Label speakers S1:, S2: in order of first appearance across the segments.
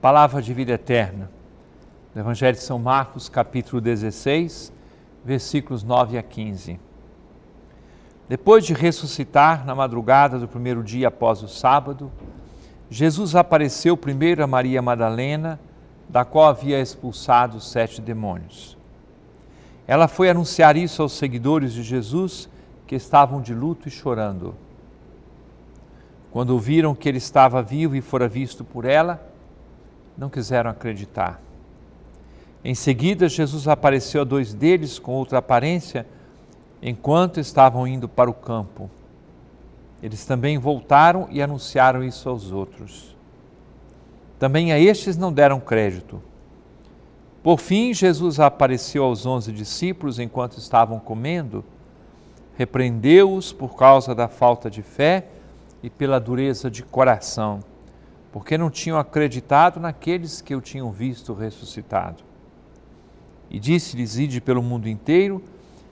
S1: Palavra de vida eterna. Do Evangelho de São Marcos, capítulo 16, versículos 9 a 15. Depois de ressuscitar na madrugada do primeiro dia após o sábado, Jesus apareceu primeiro a Maria Madalena, da qual havia expulsado sete demônios. Ela foi anunciar isso aos seguidores de Jesus, que estavam de luto e chorando. Quando ouviram que ele estava vivo e fora visto por ela, não quiseram acreditar. Em seguida, Jesus apareceu a dois deles com outra aparência, enquanto estavam indo para o campo. Eles também voltaram e anunciaram isso aos outros. Também a estes não deram crédito. Por fim, Jesus apareceu aos onze discípulos enquanto estavam comendo, repreendeu-os por causa da falta de fé e pela dureza de coração porque não tinham acreditado naqueles que eu tinham visto ressuscitado. E disse-lhes: Ide pelo mundo inteiro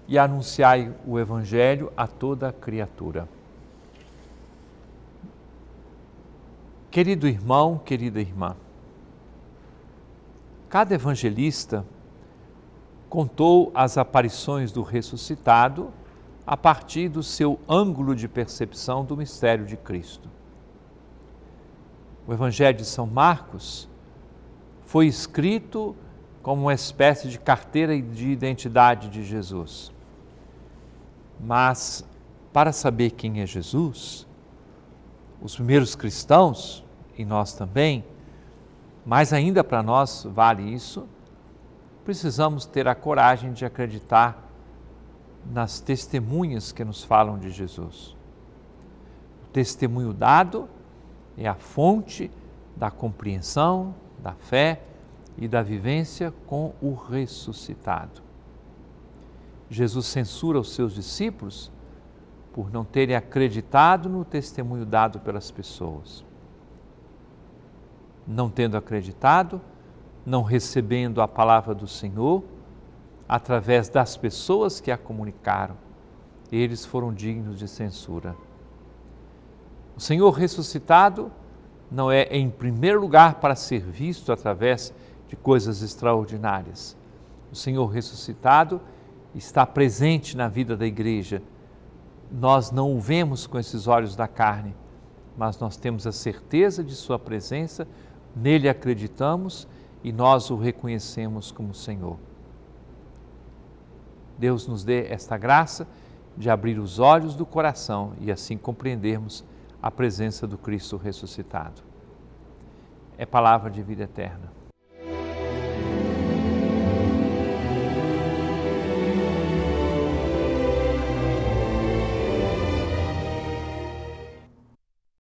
S1: e anunciai o Evangelho a toda criatura. Querido irmão, querida irmã, cada evangelista contou as aparições do ressuscitado a partir do seu ângulo de percepção do mistério de Cristo o Evangelho de São Marcos foi escrito como uma espécie de carteira de identidade de Jesus. Mas para saber quem é Jesus, os primeiros cristãos, e nós também, mas ainda para nós vale isso, precisamos ter a coragem de acreditar nas testemunhas que nos falam de Jesus. O testemunho dado é a fonte da compreensão, da fé e da vivência com o ressuscitado. Jesus censura os seus discípulos por não terem acreditado no testemunho dado pelas pessoas. Não tendo acreditado, não recebendo a palavra do Senhor, através das pessoas que a comunicaram, eles foram dignos de censura. O Senhor ressuscitado não é, em primeiro lugar, para ser visto através de coisas extraordinárias. O Senhor ressuscitado está presente na vida da igreja. Nós não o vemos com esses olhos da carne, mas nós temos a certeza de Sua presença, nele acreditamos e nós o reconhecemos como Senhor. Deus nos dê esta graça de abrir os olhos do coração e assim compreendermos a presença do Cristo ressuscitado. É palavra de vida eterna.